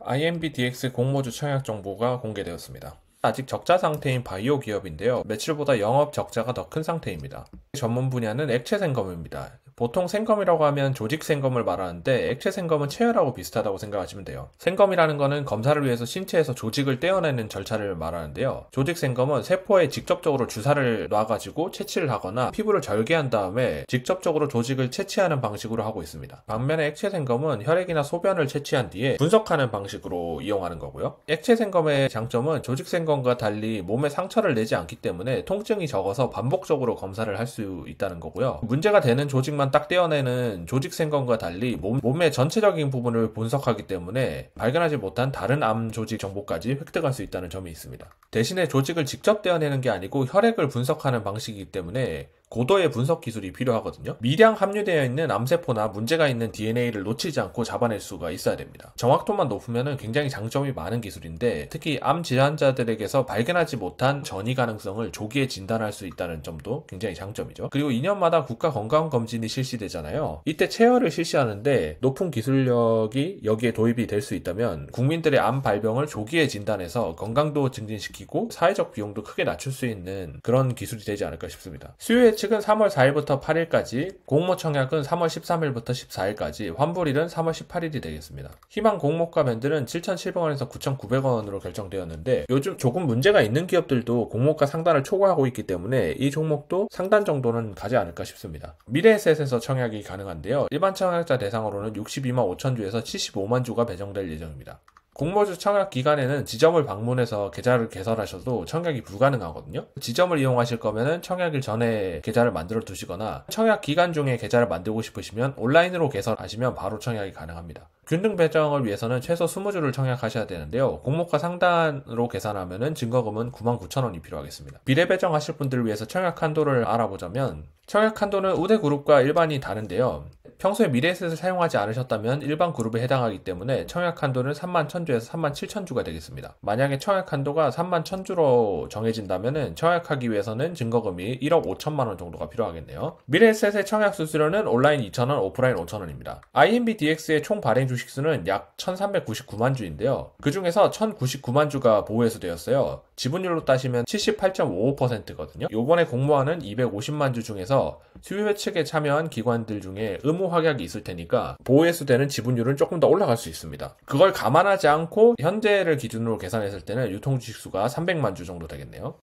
IMBDX 공모주 청약 정보가 공개되었습니다. 아직 적자 상태인 바이오 기업인데요. 매출보다 영업 적자가 더 큰 상태입니다. 전문 분야는 액체 생검입니다. 보통 생검이라고 하면 조직 생검을 말하는데 액체 생검은 체열하고 비슷하다고 생각하시면 돼요. 생검이라는 거는 검사를 위해서 신체에서 조직을 떼어내는 절차를 말하는데요. 조직 생검은 세포에 직접적으로 주사를 놔가지고 채취를 하거나 피부를 절개한 다음에 직접적으로 조직을 채취하는 방식으로 하고 있습니다. 반면에 액체 생검은 혈액이나 소변을 채취한 뒤에 분석하는 방식으로 이용하는 거고요. 액체 생검의 장점은 조직 생검과 달리 몸에 상처를 내지 않기 때문에 통증이 적어서 반복적으로 검사를 할 수 있다는 거고요. 문제가 되는 조직만 부만딱 떼어내는 조직 생검과 달리 몸, 의 전체적인 부분을 분석하기 때문에 발견하지 못한 다른 암 조직 정보까지 획득할 수 있다는 점이 있습니다. 대신에 조직을 직접 떼어내는 게 아니고 혈액을 분석하는 방식이기 때문에 고도의 분석 기술이 필요하거든요. 미량 함유되어 있는 암세포나 문제가 있는 DNA를 놓치지 않고 잡아낼 수가 있어야 됩니다. 정확도만 높으면 굉장히 장점이 많은 기술인데 특히 암 질환자들에게서 발견하지 못한 전이 가능성을 조기에 진단할 수 있다는 점도 굉장히 장점이죠. 그리고 2년마다 국가 건강 검진이 실시되잖아요. 이때 체열을 실시하는데 높은 기술력이 여기에 도입이 될 수 있다면 국민들의 암 발병을 조기에 진단해서 건강도 증진시키고 사회적 비용도 크게 낮출 수 있는 그런 기술이 되지 않을까 싶습니다. 수요에 세측 3월 4일부터 8일까지, 공모청약은 3월 13일부터 14일까지, 환불일은 3월 18일이 되겠습니다. 희망 공모가 밴드는 7,700원에서 9,900원으로 결정되었는데 요즘 조금 문제가 있는 기업들도 공모가 상단을 초과하고 있기 때문에 이 종목도 상단 정도는 가지 않을까 싶습니다. 미래에셋에서 청약이 가능한데요. 일반 청약자 대상으로는 62만 5천 주에서 75만 주가 배정될 예정입니다. 공모주 청약 기간에는 지점을 방문해서 계좌를 개설하셔도 청약이 불가능하거든요. 지점을 이용하실 거면 청약일 전에 계좌를 만들어 두시거나 청약 기간 중에 계좌를 만들고 싶으시면 온라인으로 개설하시면 바로 청약이 가능합니다. 균등 배정을 위해서는 최소 20주를 청약하셔야 되는데요. 공모가 상단으로 계산하면 증거금은 99,000원이 필요하겠습니다. 비례 배정하실 분들을 위해서 청약 한도를 알아보자면 청약 한도는 우대 그룹과 일반이 다른데요. 평소에 미래셋을 에 사용하지 않으셨다면 일반 그룹에 해당하기 때문에 청약 한도는 3 1000주에서 3만 7000주가 되겠습니다. 만약에 청약 한도가 3 1000주로 정해진다면 청약하기 위해서는 증거금이 1억 5천만 원 정도가 필요하겠네요. 미래셋의 에 청약 수수료는 온라인 2 0 0 0원 오프라인 5 0 0 0원입니다 IMB DX의 총 발행 주식수는 약 1399만 주인데요. 그 중에서 1099만 주가 보호해서되었어요 지분율로 따시면 78.55%거든요. 요번에 공모하는 250만 주 중에서 수요회 측에 참여한 기관들 중에 의무 세후 확약이 있을 테니까 보호회수되는 지분율은 조금 더 올라갈 수 있습니다. 그걸 감안하지 않고 현재를 기준으로 계산했을 때는 유통주식수가 300만 주 정도 되겠네요.